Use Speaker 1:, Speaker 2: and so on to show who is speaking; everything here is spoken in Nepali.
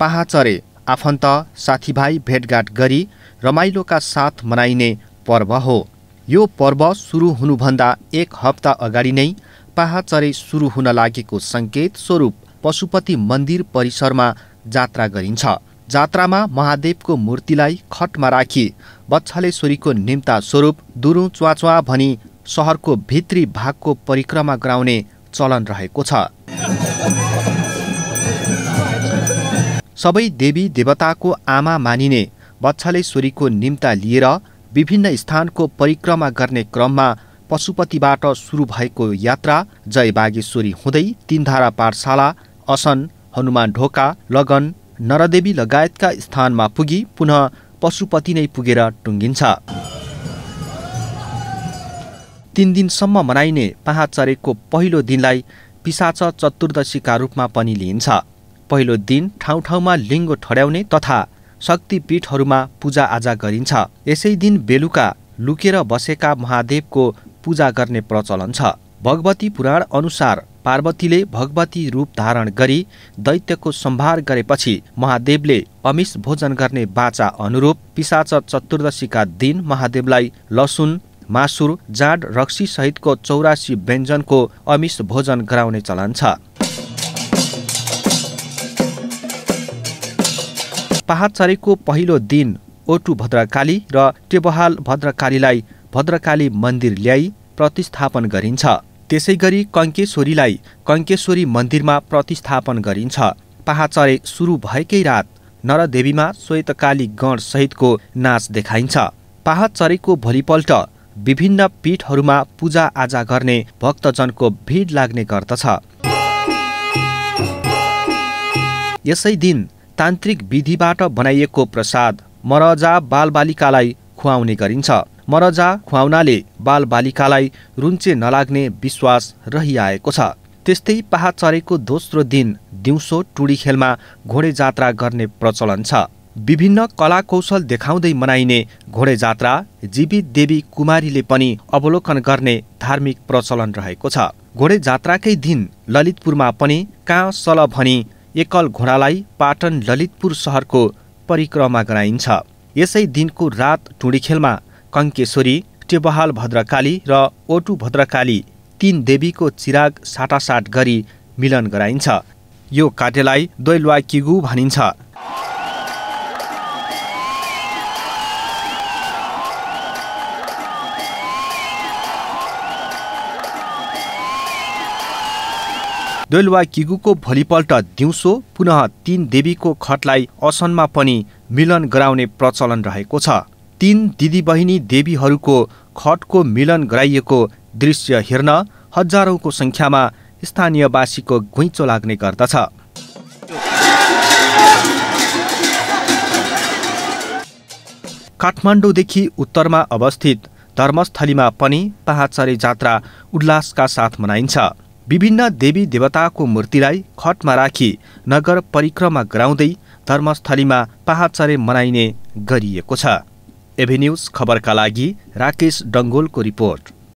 Speaker 1: पाहा चरे आफन्त साथीभाइ भेटघाट गरी रमाइलोका साथ मनाइने पर्व हो यो पर्व सुरु हुनुभन्दा एक हप्ता अगाडि नै पाहाचरे सुरु हुन लागेको सङ्केत स्वरूप पशुपति मन्दिर परिसरमा जात्रा गरिन्छ जात्रामा महादेवको मूर्तिलाई खटमा राखी बच्छालेश्वरीको निम्ता स्वरूप दुरु च्वाच्वा भनी सहरको भित्री भागको परिक्रमा गराउने चलन रहेको छ सबै देवी देवताको आमा मानिने बच्छलेश्वरीको निम्ता लिएर विभिन्न स्थानको परिक्रमा गर्ने क्रममा पशुपतिबाट सुरु भएको यात्रा जय बागेश्वरी हुँदै तिनधारा पाठशाला असन हनुमान ढोका लगन नरदेवी लगायतका स्थानमा पुगी पुनः पशुपति नै पुगेर टुङ्गिन्छ तिन दिनसम्म मनाइने पाहाचरेको पहिलो दिनलाई पिसाच चतुर्दशीका रूपमा पनि लिइन्छ पहिलो दिन ठाउँ ठाउँमा लिङ्गो ठड्याउने तथा शक्तिपीठहरूमा पूजाआजा गरिन्छ यसै दिन बेलुका लुकेर बसेका महादेवको पूजा गर्ने प्रचलन छ भगवती पुराण अनुसार पार्वतीले भगवती रूप धारण गरी दैत्यको सम्भार गरेपछि महादेवले अमिष भोजन गर्ने बाचा अनुरूप पिसाच चतुर्दशीका दिन महादेवलाई लसुन मासुर जाँड रक्सीसहितको चौरासी व्यञ्जनको अमिष भोजन गराउने चलन छ पहाड पहिलो दिन ओटु भद्रकाली र टेबहाल भद्रकालीलाई भद्रकाली मन्दिर ल्याई प्रतिस्थापन गरिन्छ त्यसै गरी कङ्केश्वरीलाई कङ्केश्वरी मन्दिरमा प्रतिस्थापन गरिन्छ पहाचरे सुरु भएकै रात नरदेवीमा श्वेतकाली गणसहितको नाच देखाइन्छ पाहाचरेको भोलिपल्ट विभिन्न पीठहरूमा पूजाआजा गर्ने भक्तजनको भिड लाग्ने गर्दछ यसै दिन तान्त्रिक विधिबाट बनाइएको प्रसाद मरजा बालबालिकालाई खुवाउने गरिन्छ मरजा खुवाउनाले बालबालिकालाई रुन्चे नलाग्ने विश्वास रहिआएको छ त्यस्तै पहा चरेको दोस्रो दिन दिउँसो टुडी खेलमा घोडे जात्रा गर्ने प्रचलन छ विभिन्न कला कौशल देखाउँदै मनाइने घोडे जात्रा जीवित देवी कुमारीले पनि अवलोकन गर्ने धार्मिक प्रचलन रहेको छ घोडे जात्राकै दिन ललितपुरमा पनि कहाँ सल भनी एकल घोडालाई पाटन ललितपुर सहरको परिक्रमा गराइन्छ यसै दिनको रात टुँडीखेलमा कङ्केश्वरी टेबहाल भद्रकाली र ओटु भद्रकाली तीन देवीको चिराग साटासाट गरी मिलन गराइन्छ यो कार्यलाई द्वैलवा किगु भनिन्छ दोलवा किगुको भोलिपल्ट दिउँसो पुनः तीन देवीको खटलाई असनमा पनि मिलन गराउने प्रचलन रहेको छ तीन दिदीबहिनी देवीहरूको खटको मिलन गराइएको दृश्य हेर्न हजारौँको सङ्ख्यामा स्थानीयवासीको घुइँचो लाग्ने गर्दछ काठमाडौँदेखि उत्तरमा अवस्थित धर्मस्थलीमा पनि पहाचरी जात्रा उल्लासका साथ मनाइन्छ विभिन्न देवी देवताको मूर्तिलाई खटमा राखी नगर परिक्रमा गराउँदै धर्मस्थलीमा पाहाचरे मनाइने गरिएको छ एभिन्युज खबरका लागि राकेश डङ्गोलको रिपोर्ट